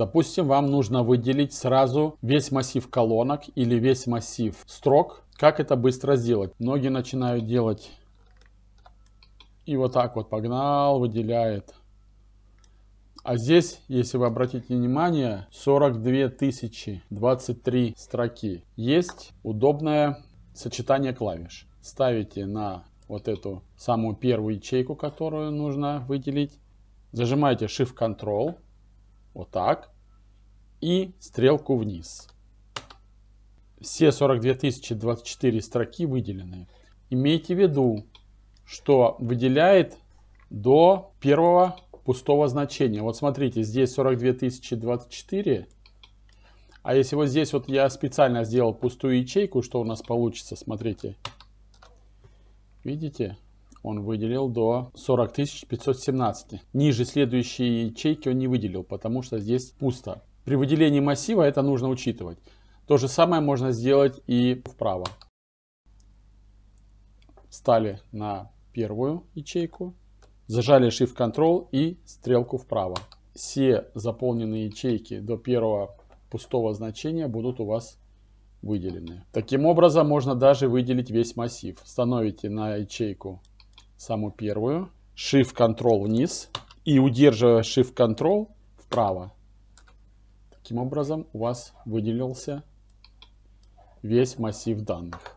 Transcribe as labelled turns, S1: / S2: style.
S1: Допустим, вам нужно выделить сразу весь массив колонок или весь массив строк. Как это быстро сделать? Многие начинают делать и вот так вот погнал, выделяет. А здесь, если вы обратите внимание, 42 тысячи 23 строки. Есть удобное сочетание клавиш. Ставите на вот эту самую первую ячейку, которую нужно выделить. Зажимаете Shift-Control вот так, и стрелку вниз. Все 42 024 строки выделены. Имейте в виду, что выделяет до первого пустого значения. Вот смотрите, здесь 42 024. А если вот здесь вот я специально сделал пустую ячейку, что у нас получится, смотрите. Видите? он выделил до 40 517. Ниже следующей ячейки он не выделил, потому что здесь пусто. При выделении массива это нужно учитывать. То же самое можно сделать и вправо. Встали на первую ячейку, зажали shift Control и стрелку вправо. Все заполненные ячейки до первого пустого значения будут у вас выделены. Таким образом можно даже выделить весь массив. Становите на ячейку самую первую. shift control вниз и удерживая shift control вправо. Таким образом у вас выделился весь массив данных.